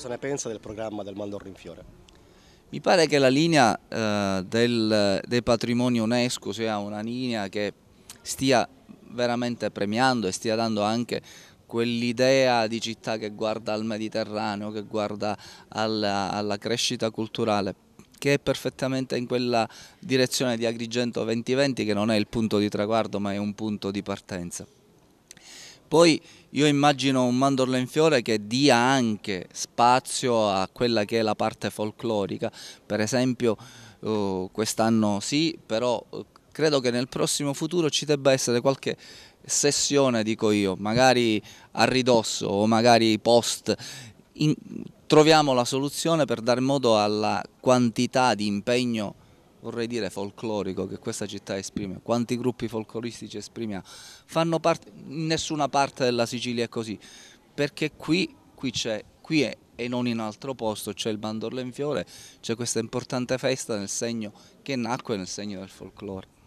Cosa ne pensa del programma del Mandorro Rinfiore? Mi pare che la linea eh, del, del, patrimonio UNESCO sia una linea che stia veramente premiando e stia dando anche quell'idea di città che guarda al Mediterraneo, che guarda alla, alla crescita culturale che è perfettamente in quella direzione di Agrigento 2020 che non è il punto di traguardo ma è un punto di partenza. Poi io immagino un mandorlo in fiore che dia anche spazio a quella che è la parte folclorica, per esempio uh, quest'anno sì, però eh, credo che nel prossimo futuro ci debba essere qualche sessione, dico io, magari a ridosso o magari post, in, troviamo la soluzione per dar modo alla quantità di impegno vorrei dire folclorico che questa città esprime, quanti gruppi folcloristici esprime, fanno parte, nessuna parte della Sicilia è così, perché qui, qui c'è, qui è e non in altro posto, c'è il mandorlo in fiore, c'è questa importante festa nel segno che nacque nel segno del folklore.